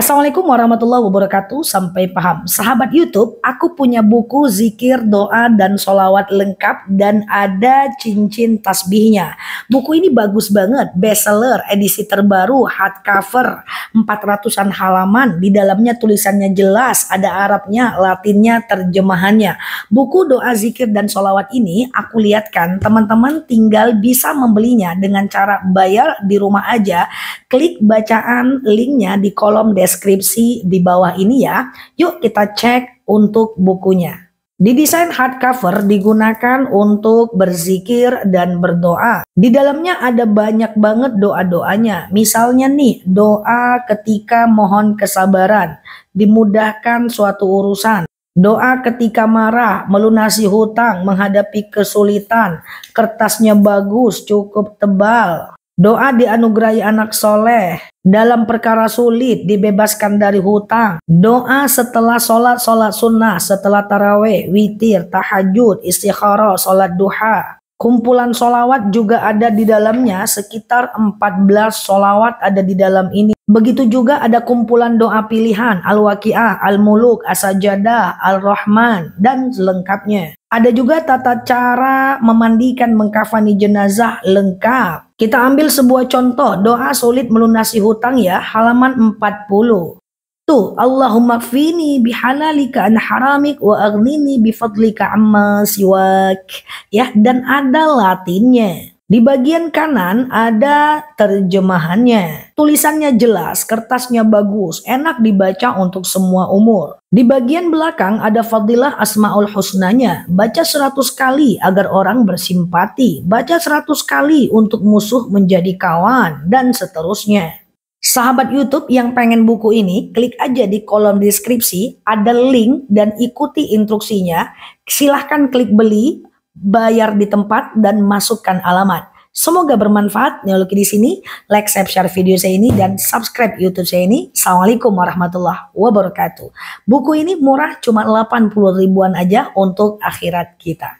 Assalamualaikum warahmatullahi wabarakatuh. Sampai paham. Sahabat YouTube, aku punya buku zikir, doa, dan solawat lengkap dan ada cincin tasbihnya. Buku ini bagus banget. Bestseller, edisi terbaru, hardcover, 400-an halaman. Di dalamnya tulisannya jelas, ada Arabnya, Latinnya, terjemahannya. Buku doa, zikir, dan solawat ini aku lihatkan teman-teman tinggal bisa membelinya dengan cara bayar di rumah aja. Klik bacaan linknya di kolom deskripsi deskripsi di bawah ini ya. Yuk kita cek untuk bukunya. Didesain hardcover digunakan untuk berzikir dan berdoa. Di dalamnya ada banyak banget doa-doanya. Misalnya nih, doa ketika mohon kesabaran, dimudahkan suatu urusan. Doa ketika marah, melunasi hutang, menghadapi kesulitan, kertasnya bagus, cukup tebal, Doa dianugerahi anak soleh. Dalam perkara sulit dibebaskan dari hutang. Doa setelah sholat, sholat sunnah, setelah taraweh, witir, tahajud, istikharah, sholat duha. Kumpulan sholawat juga ada di dalamnya, sekitar 14 sholawat ada di dalam ini. Begitu juga ada kumpulan doa pilihan Al-Waqi'ah, Al-Muluk, As-Sajadah, Al-Rahman dan selengkapnya. Ada juga tata cara memandikan mengkafani jenazah lengkap. Kita ambil sebuah contoh doa sulit melunasi hutang ya halaman 40. Tuh, Allahumma kfini bihalalika an haramik wa agnini bifadlika amma siwak. Ya, dan ada latinnya. Di bagian kanan ada terjemahannya. Tulisannya jelas, kertasnya bagus, enak dibaca untuk semua umur. Di bagian belakang ada fadilah asmaul husnanya. Baca 100 kali agar orang bersimpati. Baca 100 kali untuk musuh menjadi kawan dan seterusnya. Sahabat YouTube yang pengen buku ini, klik aja di kolom deskripsi, ada link dan ikuti instruksinya. Silahkan klik beli bayar di tempat, dan masukkan alamat. Semoga bermanfaat. Neologi di sini, like, share video saya ini, dan subscribe YouTube saya ini. Assalamualaikum warahmatullahi wabarakatuh. Buku ini murah, cuma 80 ribuan aja untuk akhirat kita.